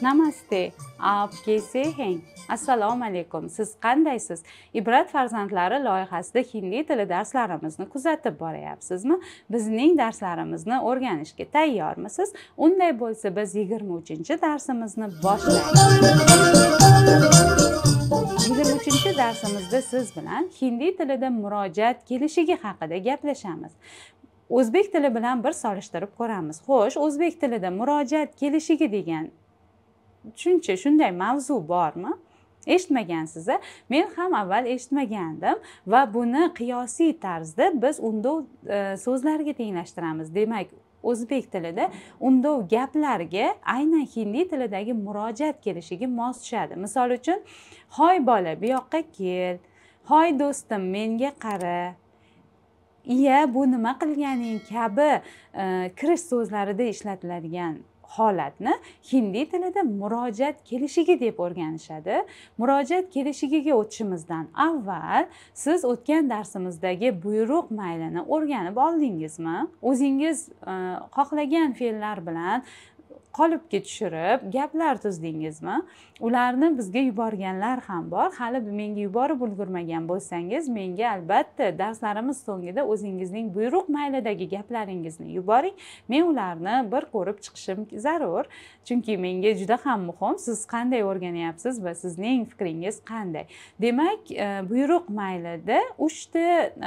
namaste Aap kaise hain? assalomu alaykum siz qandaysiz ibrat farzandlari loyihasida hindi tili darslarimizni kuzatib boryapsizmi bizning darslarimizni o'rganishga tayyormisiz unday bo'lsa biz yigirma uchinchi darsimizni boshlaymiz yigirma uchinchi darsimizda siz bilan hindi tilida murojaat kelishigi haqida gaplashamiz o'zbek tili bilan bir solishtirib ko'ramiz xo'sh o'zbek tilida murojaat kelishigi degan tushuncha shunday mavzu bormi eshitmagansiz a men ham avval eshitmagandim va buni qiyosiy tarzda biz undov e, so'zlariga tenglashtiramiz demak o'zbek tilida undov gaplarga aynan hindiy tilidagi murojaat kelishiga mos tushadi misol uchun hoy bola bu yoqqa kel hoy do'stim menga qara iya bu nima qilganing kabi e, kirish so'zlarida ishlatiladigan holatni hindi tilida murojaat kelishigi deb o'rganishadi murojaat kelishigiga o'tishimizdan avval siz o'tgan darsimizdagi buyruq maylini o'rganib oldingizmi o'zingiz e, xohlagan fe'llar bilan qolipga tushirib gaplar tuzdingizmi ularni bizga yuborganlar ham bor hali menga yuborib ulgurmagan bo'lsangiz menga albatta darslarimiz so'ngida o'zingizning buyruq maylidagi gaplaringizni yuboring men ularni bir ko'rib chiqishim zarur chunki menga juda ham muhim siz qanday o'rganyapsiz va sizning fikringiz qanday demak e, buyruq maylida uchta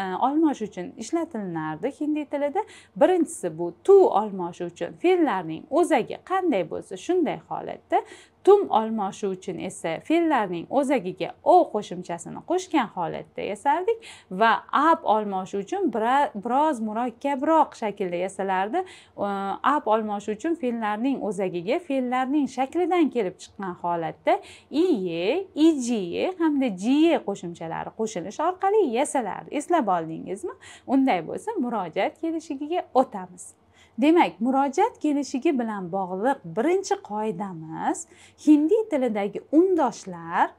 e, olmosh uchun ishlatilardi hindi tilida birinchisi bu tu olmoshi uchun fe'llarning o'zagi qanday bo'lsa shunday holatda tum olmoshi uchun esa fe'llarning o'zagiga o qo'shimchasini qo'shgan holatda yasardik va ab olmoshi uchun biroz murakkabroq shaklda yasalardi ab olmoshi uchun fe'llarning o'zagiga fe'llarning shaklidan kelib chiqqan holatda iye ijiye hamda jiye qo'shimchalari qo'shilishi orqali yasalardi eslab oldingizmi unday bo'lsa murojaat kelishigiga o'tamiz demak murojaat kelishigi bilan bog'liq birinchi qoidamiz hindi tilidagi undoshlar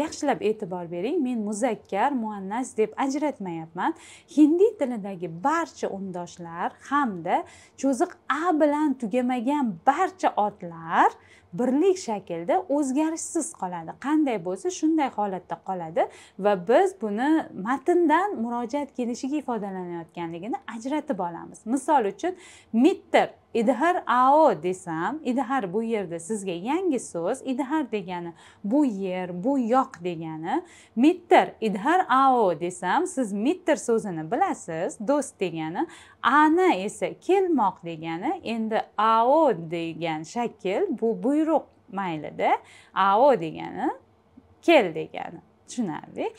yaxshilab e'tibor bering men muzakkar muannas deb ajratmayapman hindi tilidagi barcha undoshlar hamda cho'ziq a bilan tugamagan barcha otlar birlik shaklda o'zgarishsiz qoladi qanday bo'lsa shunday holatda qoladi va biz buni matndan murojaat kelishiga ifodalanayotganligini ajratib olamiz misol uchun mitter idhar ao desam idhar bu yerda sizga yangi so'z idhar degani bu yer bu yoq degani mitter idhar ao desam siz mitter so'zini bilasiz do'st degani ana esa kelmoq degani endi ao degan shakl bu buyruq maylida ao degani kel degani tushunarli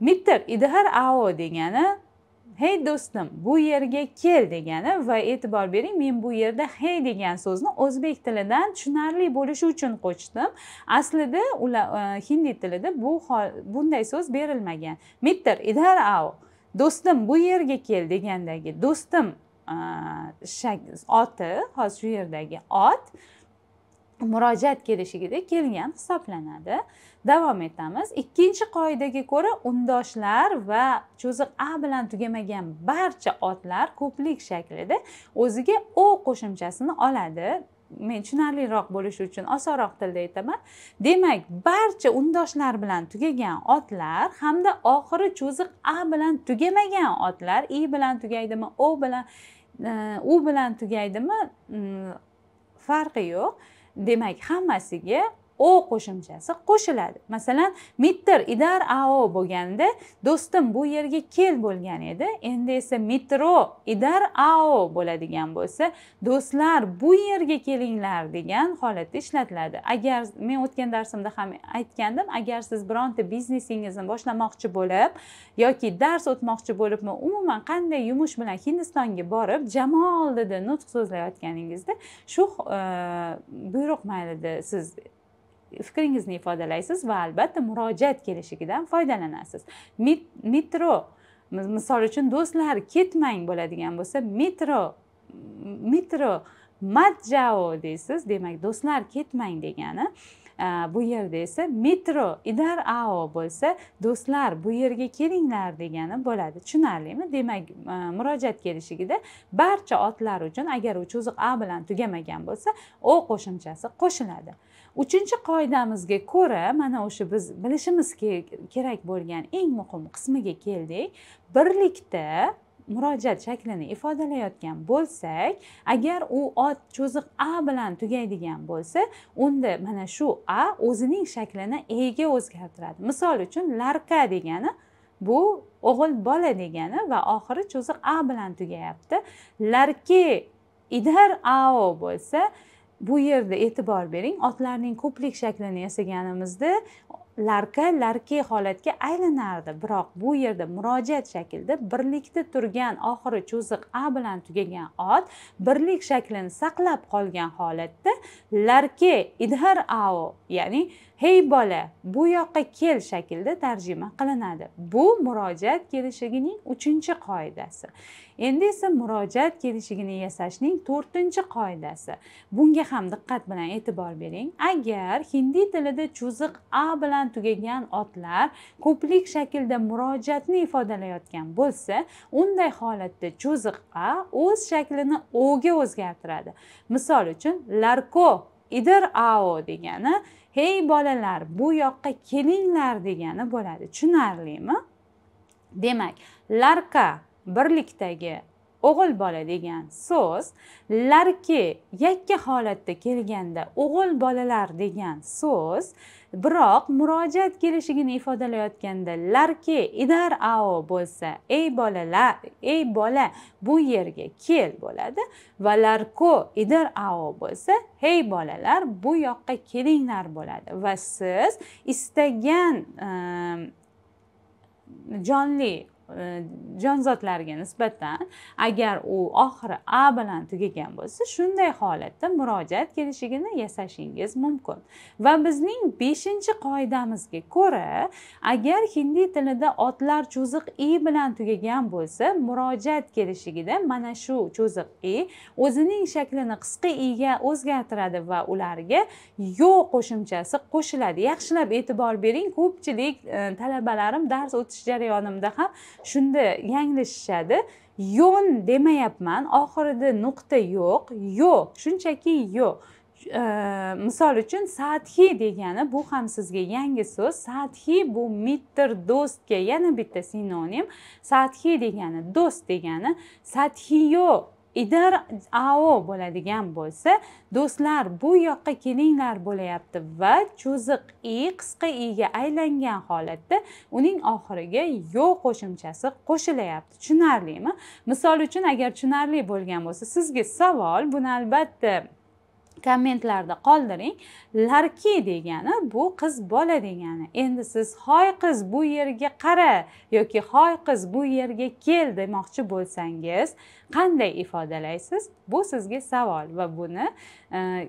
mitter idhar ao degani hey do'stim bu yerga kel degani va e'tibor bering men bu yerda hey degan so'zni o'zbek tilidan tushunarli bo'lishi uchun qo'shdim aslida ular e, hindi tilida bu bunday so'z berilmagan mitter idhar ao do'stim bu yerga kel degandagi do'stim oti hozir shu yerdagi ot murojaat kelishigida kelgan hisoblanadi davom etamiz ikkinchi qoidaga ko'ra undoshlar va cho'ziq a bilan tugamagan barcha otlar ko'plik shaklida o'ziga o qo'shimchasini oladi men tushunarliroq bo'lishi uchun osonroq tilda aytaman demak barcha undoshlar bilan tugagan otlar hamda oxiri cho'ziq a bilan tugamagan otlar i bilan tugaydimi o bilan e, u bilan tugaydimi mm, farqi yo'q demak hammasiga o qo'shimchasi qo'shiladi masalan mitter idar ao bo'lganda do'stim bu yerga kel bo'lgan edi endi esa metro idar ao bo'ladigan bo'lsa do'stlar bu yerga kelinglar degan holatda ishlatiladi agar men o'tgan darsimda ham aytgandim agar siz bironta biznesingizni boshlamoqchi bo'lib yoki dars o'tmoqchi bo'libmi umuman qanday yumush bilan hindistonga borib jamoa oldida nutq so'zlayotganingizda shu e, buyruq maylida siz fikringizni ifodalaysiz va albatta murojaat kelishigidan foydalanasiz metro misol uchun do'stlar ketmang bo'ladigan bo'lsa metro metro matjao deysiz demak do'stlar ketmang degani bu yerda esa metro idar ao bo'lsa do'stlar bu yerga kelinglar degani bo'ladi tushunarlimi demak murojaat kelishigida barcha otlar uchun agar u cho'ziq a bilan tugamagan bo'lsa o qo'shimchasi qo'shiladi uchinchi qoidamizga ko'ra mana o'sha biz bilishimiz kerak bo'lgan eng muhim qismiga keldik birlikda murojaat shaklini ifodalayotgan bo'lsak agar u ot cho'ziq a bilan tugaydigan bo'lsa unda mana shu a o'zining shaklini ega o'zgartiradi misol uchun larka degani bu o'g'il bola degani va oxiri cho'ziq a bilan tugayapti larke idar ao bo'lsa bu yerda e'tibor bering otlarning ko'plik shaklini yasaganimizda larka larki holatga aylanardi biroq bu yerda murojaat shaklida birlikda turgan oxiri cho'ziq a bilan tugagan ot birlik shaklini saqlab qolgan holatda larke idhar ao ya'ni hey bola bu yoqqa kel shaklda tarjima qilinadi bu murojaat kelishigining uchinchi qoidasi endi esa murojaat kelishigini yasashning to'rtinchi qoidasi bunga ham diqqat bilan e'tibor bering agar hindi tilida cho'ziq a bilan tugagan otlar ko'plik shaklda murojaatni ifodalayotgan bo'lsa unday holatda cho'ziq a o'z shaklini o'ga o'zgartiradi misol uchun larko idir ao degani hey bolalar bu yoqqa kelinglar degani bo'ladi tushunarlimi demak larka birlikdagi o'g'il bola degan so'z larki yakka holatda kelganda o'g'il bolalar degan so'z biroq murojaat kelishigini ifodalayotganda larki idar ao bo'lsa ey bolalar ey bola bu yerga kel bo'ladi va larko idar ao bo'lsa hey bolalar bu yoqqa kelinglar bo'ladi va siz istagan ehm, jonli E, jonzotlarga nisbatan agar u oxiri a bilan tugagan bo'lsa shunday holatda murojaat kelishigini yasashingiz mumkin va bizning beshinchi qoidamizga ko'ra agar hindiy tilida otlar cho'ziq i bilan tugagan bo'lsa murojaat kelishigida mana shu cho'ziq i o'zining shaklini qisqa iga o'zgartiradi va ularga yo qo'shimchasi qo'shiladi yaxshilab e'tibor bering ko'pchilik e, talabalarim dars o'tish jarayonimda ham shunda yanglishishadi yo'n demayapman oxirida nuqta yo'q yo'q shunchaki yo'q misol uchun sathi degani bu ham sizga yangi so'z sathi bu mitter do'stga yana bitta sinonim sathi degani do'st degani sathiyo idar ao bo'ladigan bo'lsa do'stlar bu yoqqa kelinglar bo'layapti va cho'ziq i qisqa iga aylangan holatda uning oxiriga yo qo'shimchasi qo'shilyapti tushunarlimi misol uchun agar tushunarli bo'lgan bo'lsa sizga savol buni albatta kommentlarda qoldiring larki degani bu qiz bola degani endi siz hoy qiz bu yerga qara yoki hoy qiz bu yerga kel demoqchi bo'lsangiz qanday ifodalaysiz bu sizga savol va buni e,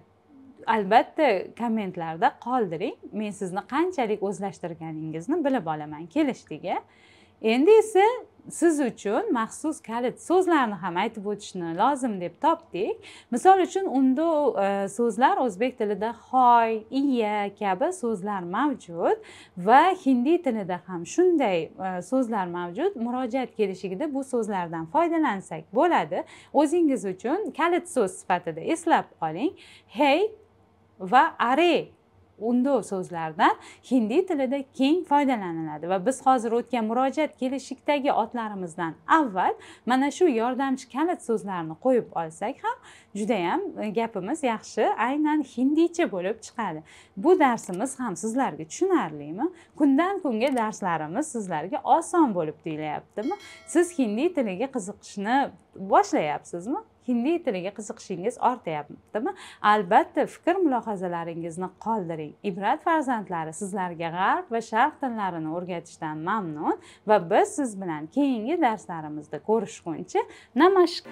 albatta kommentlarda qoldiring men sizni qanchalik o'zlashtirganingizni bilib olaman kelishdik endi esa siz uchun maxsus kalit so'zlarni ham aytib o'tishni lozim deb topdik misol uchun unda e, so'zlar o'zbek tilida hoy iya kabi so'zlar mavjud va hindi tilida ham shunday e, so'zlar mavjud murojaat kelishigida bu so'zlardan foydalansak bo'ladi o'zingiz uchun kalit so'z sifatida eslab qoling hey va are undo so'zlardan hindi tilida keng foydalaniladi va biz hozir o'tgan murojaat kelishikdagi otlarimizdan avval mana shu yordamchi kalit so'zlarini qo'yib olsak ham judayam e, gapimiz yaxshi aynan hindicha bo'lib chiqadi bu darsimiz ham sizlarga tushunarlimi kundan kunga darslarimiz sizlarga oson bo'lib tuyulyaptimi siz hindi tiliga qiziqishni boshlayapsizmi hindi tiliga qiziqishingiz ortyaptimi albatta fikr mulohazalaringizni qoldiring ibrat farzandlari sizlarga g'arb va sharq tillarini o'rgatishdan mamnun va biz siz bilan keyingi darslarimizda ko'rishguncha namashq